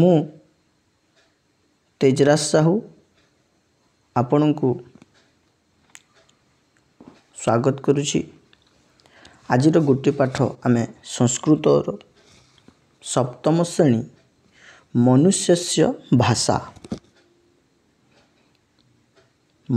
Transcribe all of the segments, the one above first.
ମୁଁ ତେଜରାଜ ସାହୁ ଆପଣଙ୍କୁ ସ୍ୱାଗତ କରୁଛି ଆଜିର ଗୋଟିଏ ପାଠ ଆମେ ସଂସ୍କୃତର ସପ୍ତମ ଶ୍ରେଣୀ ମନୁଷ୍ୟ ଭାଷା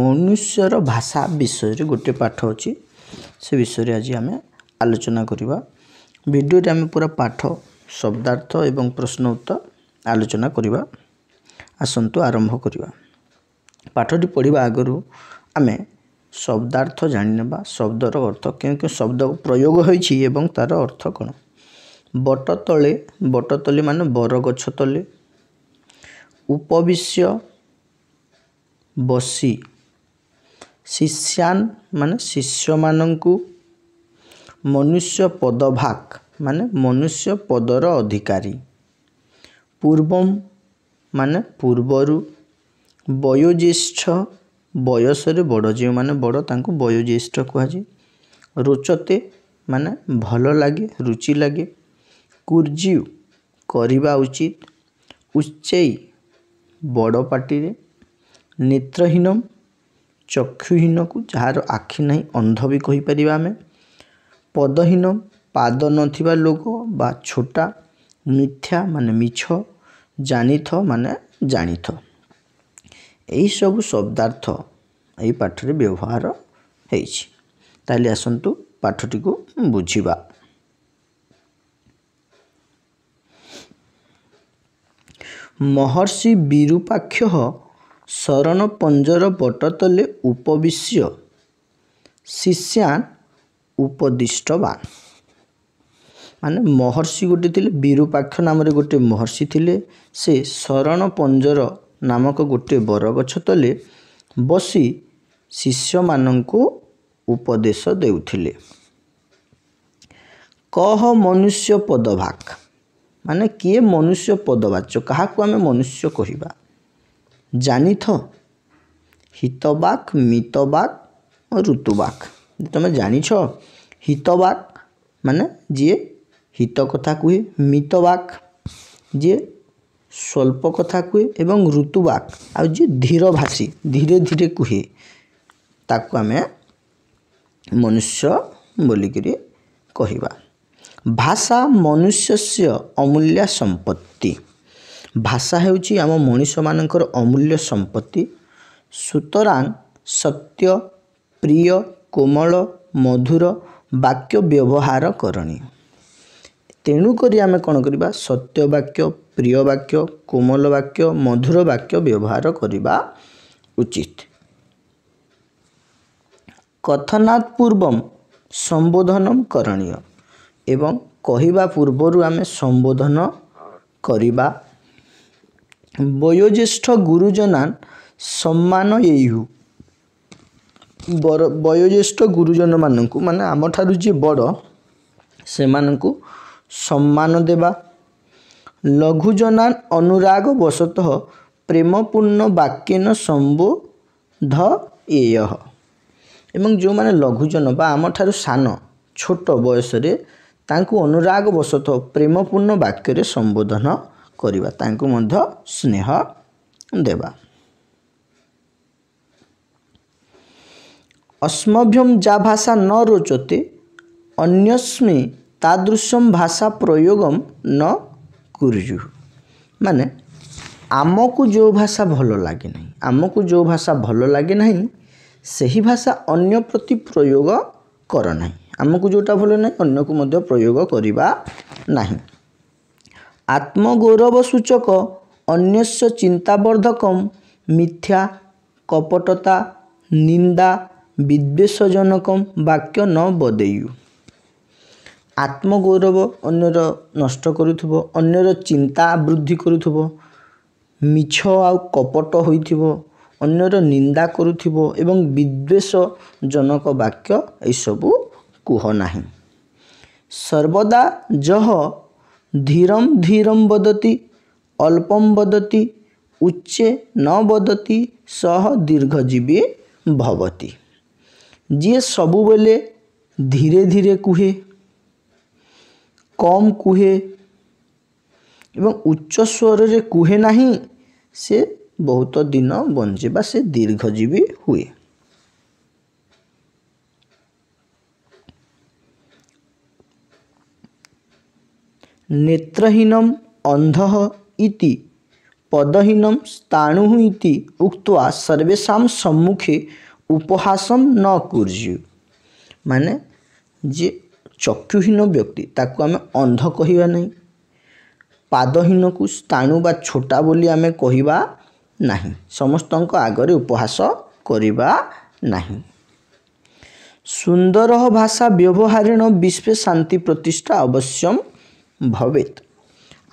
ମନୁଷ୍ୟର ଭାଷା ବିଷୟରେ ଗୋଟିଏ ପାଠ ଅଛି ସେ ବିଷୟରେ ଆଜି ଆମେ ଆଲୋଚନା କରିବା ଭିଡ଼ିଓରେ ଆମେ ପୁରା ପାଠ ଶବ୍ଦାର୍ଥ ଏବଂ ପ୍ରଶ୍ନ ଉତ୍ତର ଆଲୋଚନା କରିବା ଆସନ୍ତୁ ଆରମ୍ଭ କରିବା ପାଠଟି ପଢ଼ିବା ଆଗରୁ ଆମେ ଶବ୍ଦାର୍ଥ ଜାଣିନେବା ଶବ୍ଦର ଅର୍ଥ କେଉଁ କେଉଁ ଶବ୍ଦ ପ୍ରୟୋଗ ହୋଇଛି ଏବଂ ତା'ର ଅର୍ଥ କ'ଣ ବଟ ତଳେ ବଟ ତଳି ମାନେ ବର ଗଛ ତଳେ ଉପବିଶ୍ୟ ବସି ଶିଷ୍ୟାନ୍ ମାନେ ଶିଷ୍ୟମାନଙ୍କୁ ମନୁଷ୍ୟ ପଦଭାକ ମାନେ ମନୁଷ୍ୟ ପଦର ଅଧିକାରୀ ପୂର୍ବମ୍ ମାନେ ପୂର୍ବରୁ ବୟୋଜ୍ୟେଷ୍ଠ ବୟସରେ ବଡ଼ ଯେଉଁମାନେ ବଡ଼ ତାଙ୍କୁ ବୟୋଜ୍ୟେଷ୍ଠ କୁହାଯାଏ ରୋଚତେ ମାନେ ଭଲ ଲାଗେ ରୁଚି ଲାଗେ କୁର୍ଜିଉ କରିବା ଉଚିତ ଉଚ୍ଚେଇ ବଡ଼ ପାଟିରେ ନେତ୍ରହୀନମ୍ ଚକ୍ଷୁହୀନକୁ ଯାହାର ଆଖି ନାହିଁ ଅନ୍ଧ ବି କହିପାରିବା ଆମେ ପଦହୀନ ପାଦ ନଥିବା ଲୋକ ବା ଛୋଟା ମିଥ୍ୟା ମାନେ ମିଛ ଜାଣିଥ ମାନେ ଜାଣିଥ ଏହିସବୁ ଶବ୍ଦାର୍ଥ ଏହି ପାଠରେ ବ୍ୟବହାର ହେଇଛି ତାହେଲେ ଆସନ୍ତୁ ପାଠଟିକୁ ବୁଝିବା ମହର୍ଷି ବିରୁପାକ୍ଷ ଶରଣ ପଞ୍ଜର ପଟତଲେ ଉପବିଶ୍ୟ ଶିଷ୍ୟାନ୍ ଉପଦିଷ୍ଟବାନ୍ ମାନେ ମହର୍ଷି ଗୋଟେ ଥିଲେ ବିରୁପାକ୍ଷ ନାମରେ ଗୋଟିଏ ମହର୍ଷି ଥିଲେ ସେ ଶରଣ ପଞ୍ଜର ନାମକ ଗୋଟିଏ ବରଗଛ ତଳେ ବସି ଶିଷ୍ୟମାନଙ୍କୁ ଉପଦେଶ ଦେଉଥିଲେ କହ ମନୁଷ୍ୟ ପଦଭାକ ମାନେ କିଏ ମନୁଷ୍ୟ ପଦବାଚ କାହାକୁ ଆମେ ମନୁଷ୍ୟ କହିବା ଜାଣିଥ ହିତବାକ୍ ମିତବାକ୍ ଋତୁବାକ୍ ତୁମେ ଜାଣିଛ ହିତବାକ୍ ମାନେ ଯିଏ ହିତ କଥା କୁହେ ମିତ ବାକ୍ ଯିଏ ସ୍ୱଳ୍ପ କଥା କୁହେ ଏବଂ ଋତୁବାକ୍ ଆଉ ଯିଏ ଧୀର ଧୀରଭାଷୀ ଧୀରେ ଧୀରେ କୁହେ ତାକୁ ଆମେ ମନୁଷ୍ୟ ବୋଲିକିରି କହିବା ଭାଷା ମନୁଷ୍ୟସ୍ୟ ଅମୂଲ୍ୟ ସମ୍ପତ୍ତି ଭାଷା ହେଉଛି ଆମ ମଣିଷମାନଙ୍କର ଅମୂଲ୍ୟ ସମ୍ପତ୍ତି ସୁତରାଂ ସତ୍ୟ ପ୍ରିୟ କୋମଳ ମଧୁର ବାକ୍ୟ ବ୍ୟବହାର କରଣୀୟ ତେଣୁକରି ଆମେ କ'ଣ କରିବା ସତ୍ୟ ବାକ୍ୟ ପ୍ରିୟ ବାକ୍ୟ କୋମଲ ବାକ୍ୟ ମଧୁର ବାକ୍ୟ ବ୍ୟବହାର କରିବା ଉଚିତ କଥନାତ୍ ପୂର୍ବମ୍ ସମ୍ବୋଧନ କରଣୀୟ ଏବଂ କହିବା ପୂର୍ବରୁ ଆମେ ସମ୍ବୋଧନ କରିବା ବୟୋଜ୍ୟେଷ୍ଠ ଗୁରୁଜନା ସମ୍ମାନ ଏହୁ ବର ବୟୋଜ୍ୟେଷ୍ଠ ଗୁରୁଜନମାନଙ୍କୁ ମାନେ ଆମଠାରୁ ଯିଏ ବଡ଼ ସେମାନଙ୍କୁ ସମ୍ମାନ ଦେବା ଲଘୁଜନାନ ଅନୁରାଗ ବଶତଃ ପ୍ରେମପୂର୍ଣ୍ଣ ବାକ୍ୟନ ସମ୍ବୋଧ ଏୟ ଏବଂ ଯେଉଁମାନେ ଲଘୁଜନ ବା ଆମଠାରୁ ସାନ ଛୋଟ ବୟସରେ ତାଙ୍କୁ ଅନୁରାଗ ବଶତଃ ପ୍ରେମପୂର୍ଣ୍ଣ ବାକ୍ୟରେ ସମ୍ବୋଧନ କରିବା ତାଙ୍କୁ ମଧ୍ୟ ସ୍ନେହ ଦେବା ଅଶ୍ମଭ୍ୟମ ଯା ଭାଷା ନ ରୋଚତେ ଅନ୍ୟସ୍ମୀ ତାଦୃଶମ ଭାଷା ପ୍ରୟୋଗମ ନ କରୁଛୁ ମାନେ ଆମକୁ ଯେଉଁ ଭାଷା ଭଲ ଲାଗେ ନାହିଁ ଆମକୁ ଯେଉଁ ଭାଷା ଭଲ ଲାଗେ ନାହିଁ ସେହି ଭାଷା ଅନ୍ୟ ପ୍ରତି ପ୍ରୟୋଗ କର ନାହିଁ ଆମକୁ ଯେଉଁଟା ଭଲ ନାହିଁ ଅନ୍ୟକୁ ମଧ୍ୟ ପ୍ରୟୋଗ କରିବା ନାହିଁ ଆତ୍ମଗୌରବ ସୂଚକ ଅନ୍ୟସ୍ୟ ଚିନ୍ତାବର୍ଦ୍ଧକ ମିଥ୍ୟା କପଟତା ନିନ୍ଦା ବିଦ୍ୱେଷଜନକ ବାକ୍ୟ ନ ବଦେୟୁ ଆତ୍ମଗୌରବ ଅନ୍ୟର ନଷ୍ଟ କରୁଥିବ ଅନ୍ୟର ଚିନ୍ତା ବୃଦ୍ଧି କରୁଥିବ ମିଛ ଆଉ କପଟ ହୋଇଥିବ ଅନ୍ୟର ନିନ୍ଦା କରୁଥିବ ଏବଂ ବିଦ୍ୱେଷଜନକ ବାକ୍ୟ ଏସବୁ କୁହ ନାହିଁ ସର୍ବଦା ଯହ ଧୀରମ ଧୀରମ ବଦତି ଅଳ୍ପମ ବଦତି ଉଚ୍ଚେ ନ ବଦତି ସହ ଦୀର୍ଘଜୀବୀ ଭବତୀ ଯିଏ ସବୁବେଳେ ଧୀରେ ଧୀରେ କୁହେ कम कहे एवं उच्च स्वर से कहे ना से बहुत दिन बंजेबा से दीर्घजीवी हुए नेत्रहीन अंध इति पदहीन स्थाणु इति उक्वा सर्वेशा सम्मुखे उपहासम न कुर्जु माने जे ଚକ୍ଷୁହୀନ ବ୍ୟକ୍ତି ତାକୁ ଆମେ ଅନ୍ଧ କହିବା ନାହିଁ ପାଦହୀନକୁ ସ୍ଥାଣୁ ବା ଛୋଟା ବୋଲି ଆମେ କହିବା ନାହିଁ ସମସ୍ତଙ୍କ ଆଗରେ ଉପହାସ କରିବା ନାହିଁ ସୁନ୍ଦର ଭାଷା ବ୍ୟବହାରଣ ବିଶ୍ୱେ ଶାନ୍ତି ପ୍ରତିଷ୍ଠା ଅବଶ୍ୟ ଭବିତ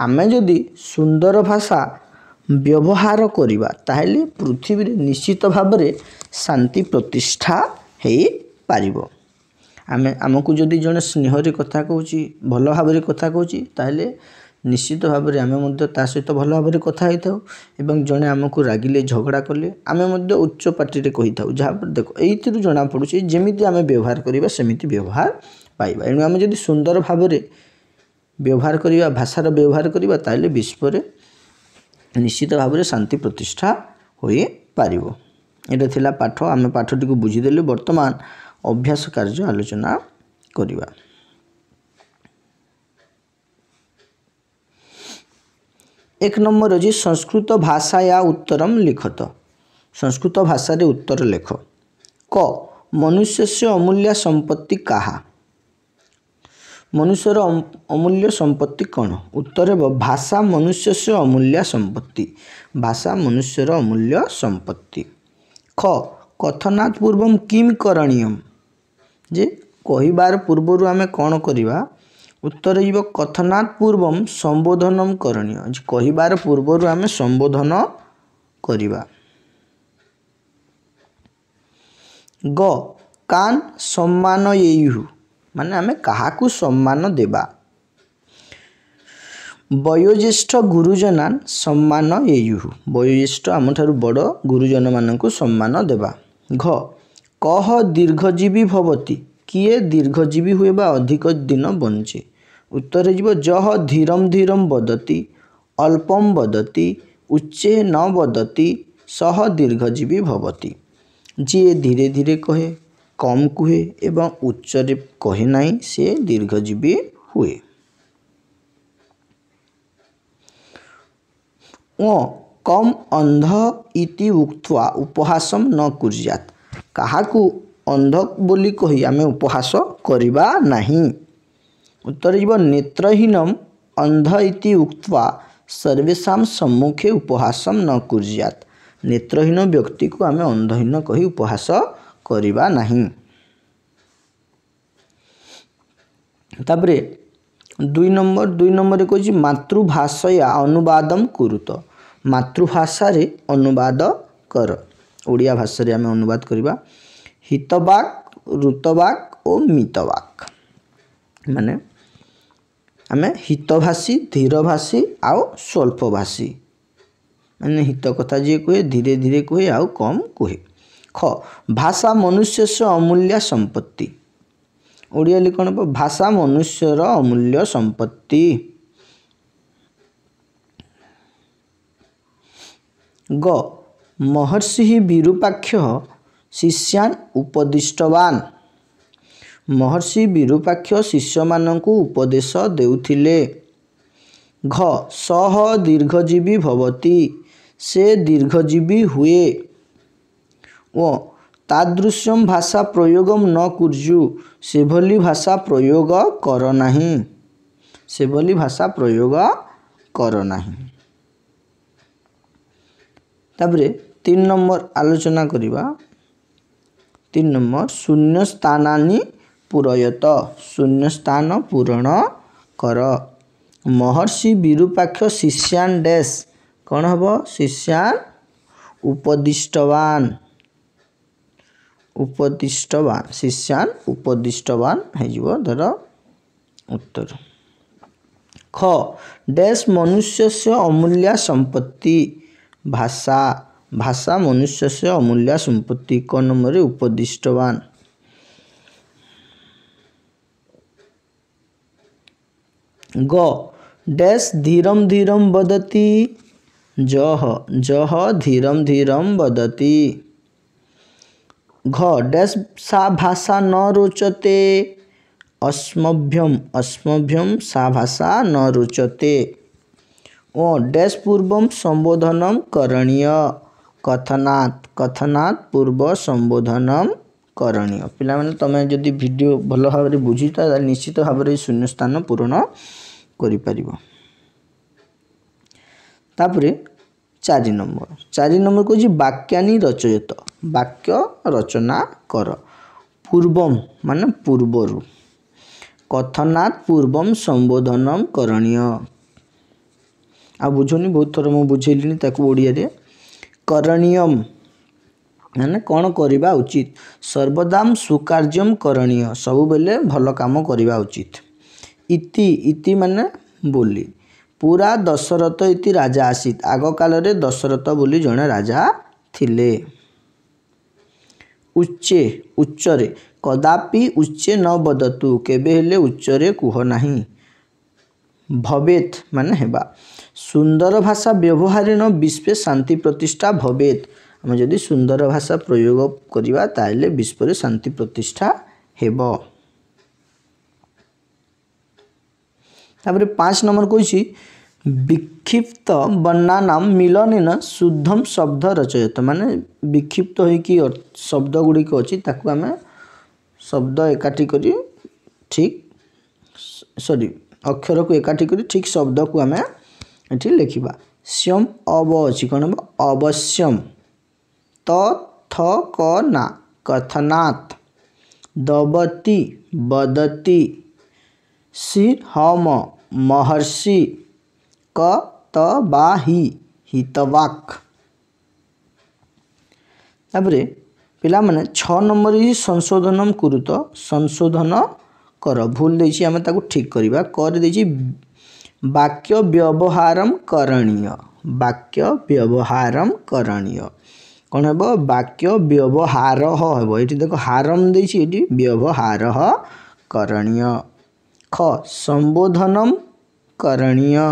ଆମେ ଯଦି ସୁନ୍ଦର ଭାଷା ବ୍ୟବହାର କରିବା ତାହେଲେ ପୃଥିବୀରେ ନିଶ୍ଚିତ ଭାବରେ ଶାନ୍ତି ପ୍ରତିଷ୍ଠା ହୋଇପାରିବ ଆମେ ଆମକୁ ଯଦି ଜଣେ ସ୍ନେହରେ କଥା କହୁଛି ଭଲ ଭାବରେ କଥା କହୁଛି ତା'ହେଲେ ନିଶ୍ଚିତ ଭାବରେ ଆମେ ମଧ୍ୟ ତା ସହିତ ଭଲ ଭାବରେ କଥା ହେଇଥାଉ ଏବଂ ଜଣେ ଆମକୁ ରାଗିଲେ ଝଗଡ଼ା କଲେ ଆମେ ମଧ୍ୟ ଉଚ୍ଚ ପାଟିରେ କହିଥାଉ ଯାହାଫଳରେ ଦେଖ ଏଇଥିରୁ ଜଣାପଡ଼ୁଛି ଯେମିତି ଆମେ ବ୍ୟବହାର କରିବା ସେମିତି ବ୍ୟବହାର ପାଇବା ଏଣୁ ଆମେ ଯଦି ସୁନ୍ଦର ଭାବରେ ବ୍ୟବହାର କରିବା ଭାଷାର ବ୍ୟବହାର କରିବା ତାହେଲେ ବିଶ୍ୱରେ ନିଶ୍ଚିତ ଭାବରେ ଶାନ୍ତି ପ୍ରତିଷ୍ଠା ହୋଇପାରିବ ଏଇଟା ଥିଲା ପାଠ ଆମେ ପାଠଟିକୁ ବୁଝିଦେଲୁ ବର୍ତ୍ତମାନ ଅଭ୍ୟାସ କାର୍ଯ୍ୟ ଆଲୋଚନା କରିବା ଏକ ନମ୍ବର ଅଛି ସଂସ୍କୃତ ଭାଷା ୟା ଉତ୍ତରମ୍ ଲିଖତ ସଂସ୍କୃତ ଭାଷାରେ ଉତ୍ତର ଲେଖ କ ମନୁଷ୍ୟ ଅମୂଲ୍ୟ ସମ୍ପତ୍ତି କାହା ମନୁଷ୍ୟର ଅମୂଲ୍ୟ ସମ୍ପତ୍ତି କ'ଣ ଉତ୍ତର ହେବ ଭାଷା ମନୁଷ୍ୟ ଅମୂଲ୍ୟ ସମ୍ପତ୍ତି ଭାଷା ମନୁଷ୍ୟର ଅମୂଲ୍ୟ ସମ୍ପତ୍ତି ଖ କଥନାତ୍ ପୂର୍ବମ୍ କିମ୍ କରଣୀୟ ଯେ କହିବାର ପୂର୍ବରୁ ଆମେ କ'ଣ କରିବା ଉତ୍ତର ଯିବ କଥନାତ୍ ପୂର୍ବମ ସମ୍ବୋଧନ କରଣୀୟ କହିବାର ପୂର୍ବରୁ ଆମେ ସମ୍ବୋଧନ କରିବା ଗ କାନ୍ ସମ୍ମାନ ଏଇହୁ ମାନେ ଆମେ କାହାକୁ ସମ୍ମାନ ଦେବା ବୟୋଜ୍ୟେଷ୍ଠ ଗୁରୁଜନାନ୍ ସମ୍ମାନ ଏଇହୁ ବୟୋଜ୍ୟେଷ୍ଠ ଆମଠାରୁ ବଡ଼ ଗୁରୁଜନମାନଙ୍କୁ ସମ୍ମାନ ଦେବା ଘ কহ দীর্ঘজীবী ভবতি কিয়ে দীর্ঘজীবী হুয়ে বা অধিক দিন বঞ্চে উত্তর হয়ে যহ ধীরম ধীরম বদতি অল্পম বদতি উচ্চে ন বদতি সহ দীর্ঘজীবী ভবতি যিয়ে ধীরে ধীরে কহে কম কুহে এবং উচ্চরে কহে নাই সে দীর্ঘজীবী হুয়ে ও কম অন্ধ ইতি উক্তা উপহাসম ন কুর্যাত କାହାକୁ ଅନ୍ଧ ବୋଲି କହି ଆମେ ଉପହାସ କରିବା ନାହିଁ ଉତ୍ତର ଯିବ ନେତ୍ରହୀନମ ଅନ୍ଧ ଇତି ଉକ୍ତା ସର୍ବେଶାମ ସମ୍ମୁଖେ ଉପହାସ ନ କୁର୍ଜିଆତ୍ ନେତ୍ରହୀନ ବ୍ୟକ୍ତିକୁ ଆମେ ଅନ୍ଧହୀନ କହି ଉପହାସ କରିବା ନାହିଁ ତାପରେ ଦୁଇ ନମ୍ବର ଦୁଇ ନମ୍ବରରେ କହୁଛି ମାତୃଭାଷୟା ଅନୁବାଦମ କରୁତ ମାତୃଭାଷାରେ ଅନୁବାଦ କର ଓଡ଼ିଆ ଭାଷାରେ ଆମେ ଅନୁବାଦ କରିବା ହିତବାକ୍ ଋତବାକ୍ ଓ ମିତବାକ୍ ମାନେ ଆମେ ହିତଭାଷୀ ଧୀର ଭାଷୀ ଆଉ ସ୍ୱଳ୍ପ ଭାଷୀ ମାନେ ହିତ କଥା ଯିଏ କୁହେ ଧୀରେ ଧୀରେ କୁହେ ଆଉ କମ୍ କୁହେ ଖ ଭାଷା ମନୁଷ୍ୟ ସହ ଅମୂଲ୍ୟ ସମ୍ପତ୍ତି ଓଡ଼ିଆ ଲି କ'ଣ ଭାଷା ମନୁଷ୍ୟର ଅମୂଲ୍ୟ ସମ୍ପତ୍ତି ଗ महर्षि विरूपाक्ष शिषया उपदिष्ट महर्षि विरूपाक्ष शिष्यान उपदेश देले घ दीर्घजीवी भवति से दीर्घजीवी हुँ ता दृश्य भाषा प्रयोगम नकुभी भाषा प्रयोग नाही गर भाषा प्रयोग नाही ତାପରେ ତିନି ନମ୍ବର ଆଲୋଚନା କରିବା ତିନି ନମ୍ବର ଶୂନ୍ୟ ସ୍ଥାନାନି ପୁରୟତ ଶୂନ୍ୟ ସ୍ଥାନ ପୂରଣ କର ମହର୍ଷି ବିରୁପାକ୍ଷ ଶିଷ୍ୟାନ୍ ଡେସ୍ କ'ଣ ହେବ ଶିଷ୍ୟାନ୍ ଉପଦିଷ୍ଟବାନ ଉପଦିଷ୍ଟବାନ ଶିଷ୍ୟାନ୍ ଉପଦିଷ୍ଟବାନ ହେଇଯିବ ଧର ଉତ୍ତର ଖ ଡେସ୍ ମନୁଷ୍ୟସ୍ୟ ଅମୂଲ୍ୟା ସମ୍ପତ୍ତି ଭାଷା ଭାଷା ମନୁଷ୍ୟ ସେ ଅମୂଲ୍ୟ ସମ୍ପତ୍ତି କ ନମ୍ବରରେ ଉପଦିଷ୍ଟବାନ ଗ ଡେସ୍ ଧୀରମ ଧୀରମ ବଦତି ଜହ ଜହ ଧୀରମ ଧୀରମ ବଦତି ଘ ଡ୍ୟାସ୍ ସା ଭାଷା ନ ରୋଚତେ ଅଶ୍ମଭ୍ୟମ ଅଶ୍ମଭ୍ୟମ ସା ଭାଷା ନ ରୋଚତେ ओ डेस् पूर्वम संबोधनम करणीय कथनात् कथनात् पूर्व संबोधनम करणीय ପିଲାମାନେ ତମେ ଯଦି ଭିଡ଼ିଓ ଭଲ ଭାବରେ ବୁଝିଛ ତାହେଲେ ନିଶ୍ଚିତ ଭାବରେ ଏଇ ଶୂନ୍ୟସ୍ଥାନ ପୂରଣ କରିପାରିବ ତାପରେ ଚାରି ନମ୍ବର ଚାରି ନମ୍ବର କହୁଛି ବାକ୍ୟାନି ରଚୟତ ବାକ୍ୟ ରଚନା କର ପୂର୍ବମ୍ ମାନେ ପୂର୍ବରୁ କଥନାତ୍ ପୂର୍ବମ୍ ସମ୍ବୋଧନମ୍ କରଣୀୟ ଆଉ ବୁଝୁନି ବହୁତ ଥର ମୁଁ ବୁଝେଇଲିଣି ତାକୁ ଓଡ଼ିଆରେ କରଣୀୟମ୍ ମାନେ କ'ଣ କରିବା ଉଚିତ ସର୍ବଦାମ ସୁକାର୍ଯ୍ୟମ କରଣୀୟ ସବୁବେଳେ ଭଲ କାମ କରିବା ଉଚିତ ଇତି ଇତି ମାନେ ବୋଲି ପୁରା ଦଶରଥ ଇତି ରାଜା ଆସିତ ଆଗକାଳରେ ଦଶରଥ ବୋଲି ଜଣେ ରାଜା ଥିଲେ ଉଚ୍ଚେ ଉଚ୍ଚରେ କଦାପି ଉଚ୍ଚେ ନ ବଦତୁ କେବେ ହେଲେ ଉଚ୍ଚରେ କୁହ ନାହିଁ ଭବେତ୍ ମାନେ ହେବା ସୁନ୍ଦର ଭାଷା ବ୍ୟବହାରେଣ ବିଶ୍ୱେ ଶାନ୍ତି ପ୍ରତିଷ୍ଠା ଭବେତ୍ ଆମେ ଯଦି ସୁନ୍ଦର ଭାଷା ପ୍ରୟୋଗ କରିବା ତାହେଲେ ବିଶ୍ୱରେ ଶାନ୍ତି ପ୍ରତିଷ୍ଠା ହେବ ତାପରେ ପାଞ୍ଚ ନମ୍ବର କହିଛି ବିକ୍ଷିପ୍ତ ବର୍ଣ୍ଣାନାମ ମିଳନେନ ଶୁଦ୍ଧମ ଶବ୍ଦ ରଚୟତ ମାନେ ବିକ୍ଷିପ୍ତ ହୋଇକି ଶବ୍ଦ ଗୁଡ଼ିକ ଅଛି ତାକୁ ଆମେ ଶବ୍ଦ ଏକାଠି କରି ଠିକ୍ ସରି ଅକ୍ଷର କୁ ଏକାଠି କରି ଠିକ୍ ଶବ୍ଦକୁ ଆମେ ଏଠି ଲେଖିବା ସ୍ୟମ୍ ଅବ ଅଛି କ'ଣ ହେବ ଅବଶ୍ୟମ୍ ତ ଥ କ ନା କଥନାତ୍ ଦବତି ବଦତି सिंहम महर्षि कतबाही हितवाक ତାପରେ ପିଲାମାନେ ଛଅ ନମ୍ବର ହିଁ ସଂଶୋଧନ କୃତ ସଂଶୋଧନ କର ଭୁଲ ଦେଇଛି ଆମେ ତାକୁ ଠିକ୍ କରିବା କରିଦେଇଛି ବାକ୍ୟ ବ୍ୟବହାରମ କରଣୀୟ ବାକ୍ୟ ବ୍ୟବହାରମ କରଣୀୟ କ'ଣ ହେବ ବାକ୍ୟ ବ୍ୟବହାର ହେବ ଏଠି ଦେଖ ହାରମ ଦେଇଛି ଏଠି ବ୍ୟବହାର କରଣୀୟ ଖ ସମ୍ବୋଧନମ କରଣୀୟ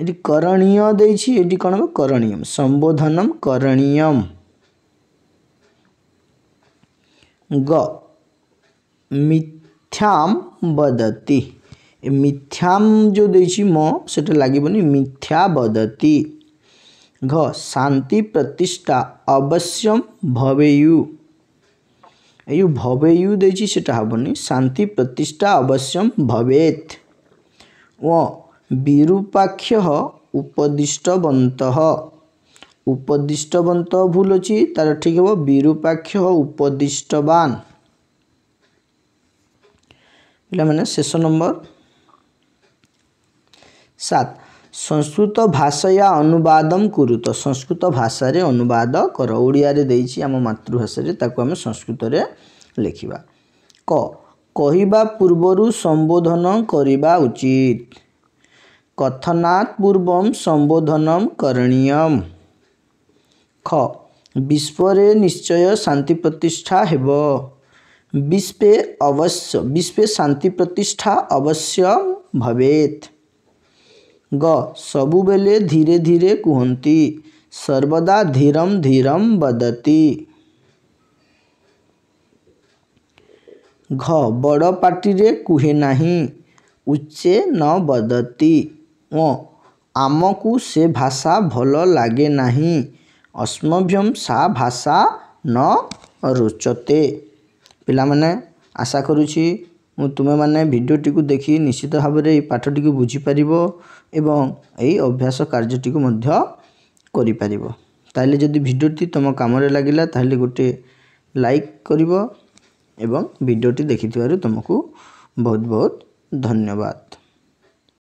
ଏଠି କରଣୀୟ ଦେଇଛି ଏଠି କ'ଣ ହେବ କରଣୀୟ ସମ୍ବୋଧନମ କରଣୀୟମ ଗ मिथ्याम बदति मिथ्याम् म सो लाग नि मिथ्या बदति घ शान्ति प्रतिष्ठा अवश्यम भवेयु इयु भवेयु सबै नि शान्ति प्रतिष्ठा अवश्यम भवे बिरूपक्ष उपष्ट बन्त उपष्ट भुल अचि त ठिक होरूपाख्य उपदिष्टवान ପିଲାମାନେ ଶେଷ ନମ୍ବର ସାତ ସଂସ୍କୃତ ଭାଷୟା ଅନୁବାଦମ କୁରୁତ ସଂସ୍କୃତ ଭାଷାରେ ଅନୁବାଦ କର ଓଡ଼ିଆରେ ଦେଇଛି ଆମ ମାତୃଭାଷାରେ ତାକୁ ଆମେ ସଂସ୍କୃତରେ ଲେଖିବା କ କହିବା ପୂର୍ବରୁ ସମ୍ବୋଧନ କରିବା ଉଚିତ କଥନାତ୍ ପୂର୍ବମ ସମ୍ବୋଧନ କରଣୀୟ ଖ ବିଶ୍ୱରେ ନିଶ୍ଚୟ ଶାନ୍ତି ପ୍ରତିଷ୍ଠା ହେବ विश्व अवश्य विश्व शांति प्रतिष्ठा अवश्य भवेत ग सबुबले धीरे धीरे कहती सर्वदा धीरम धीरम बदती घ बड़ पाटी कहे ना उच्चे न बदती ओ आम को से भाषा भल लगे ना अस्मभ्यम सा भाषा न रोचते ପିଲାମାନେ ଆଶା କରୁଛି ମୁଁ ତୁମେମାନେ ଭିଡ଼ିଓଟିକୁ ଦେଖି ନିଶ୍ଚିତ ଭାବରେ ଏହି ପାଠଟିକୁ ବୁଝିପାରିବ ଏବଂ ଏହି ଅଭ୍ୟାସ କାର୍ଯ୍ୟଟିକୁ ମଧ୍ୟ କରିପାରିବ ତାହେଲେ ଯଦି ଭିଡ଼ିଓଟି ତୁମ କାମରେ ଲାଗିଲା ତାହେଲେ ଗୋଟିଏ ଲାଇକ୍ କରିବ ଏବଂ ଭିଡ଼ିଓଟି ଦେଖିଥିବାରୁ ତୁମକୁ ବହୁତ ବହୁତ ଧନ୍ୟବାଦ